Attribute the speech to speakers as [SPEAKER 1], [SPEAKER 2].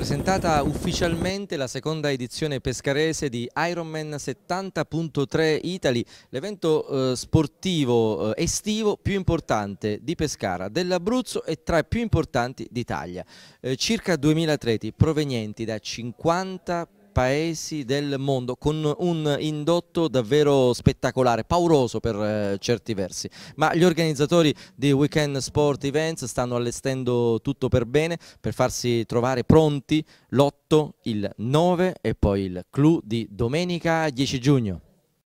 [SPEAKER 1] presentata ufficialmente la seconda edizione pescarese di Ironman 70.3 Italy, l'evento eh, sportivo eh, estivo più importante di Pescara, dell'Abruzzo e tra i più importanti d'Italia. Eh, circa 2000 atleti provenienti da 50 paesi del mondo con un indotto davvero spettacolare, pauroso per eh, certi versi, ma gli organizzatori di Weekend Sport Events stanno allestendo tutto per bene per farsi trovare pronti l'8, il 9 e poi il clou di domenica 10 giugno.